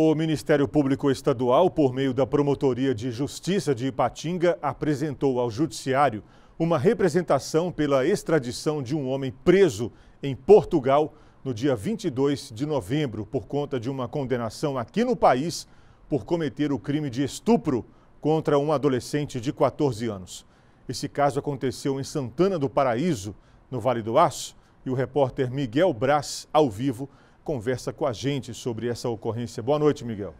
O Ministério Público Estadual, por meio da Promotoria de Justiça de Ipatinga, apresentou ao Judiciário uma representação pela extradição de um homem preso em Portugal no dia 22 de novembro, por conta de uma condenação aqui no país por cometer o crime de estupro contra um adolescente de 14 anos. Esse caso aconteceu em Santana do Paraíso, no Vale do Aço, e o repórter Miguel Braz, ao vivo, conversa com a gente sobre essa ocorrência. Boa noite, Miguel.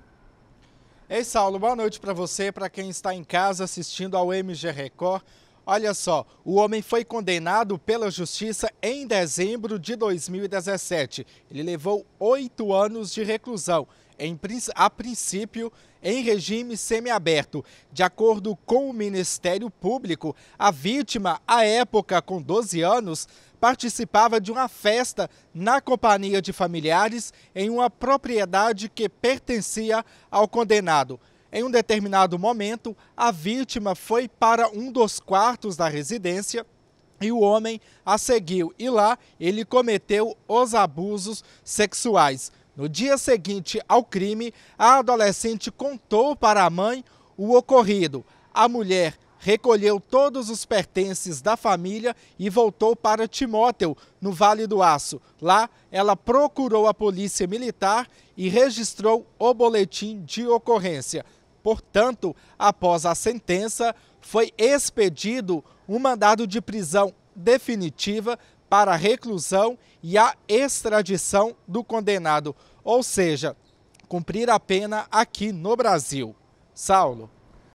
Ei, Saulo, boa noite para você, para quem está em casa assistindo ao MG Record. Olha só, o homem foi condenado pela justiça em dezembro de 2017. Ele levou oito anos de reclusão. Em, a princípio, em regime semiaberto. De acordo com o Ministério Público, a vítima, à época com 12 anos, participava de uma festa na companhia de familiares em uma propriedade que pertencia ao condenado. Em um determinado momento, a vítima foi para um dos quartos da residência e o homem a seguiu. E lá ele cometeu os abusos sexuais. No dia seguinte ao crime, a adolescente contou para a mãe o ocorrido. A mulher recolheu todos os pertences da família e voltou para Timóteo, no Vale do Aço. Lá, ela procurou a polícia militar e registrou o boletim de ocorrência. Portanto, após a sentença, foi expedido um mandado de prisão definitiva para a reclusão e a extradição do condenado, ou seja, cumprir a pena aqui no Brasil. Saulo.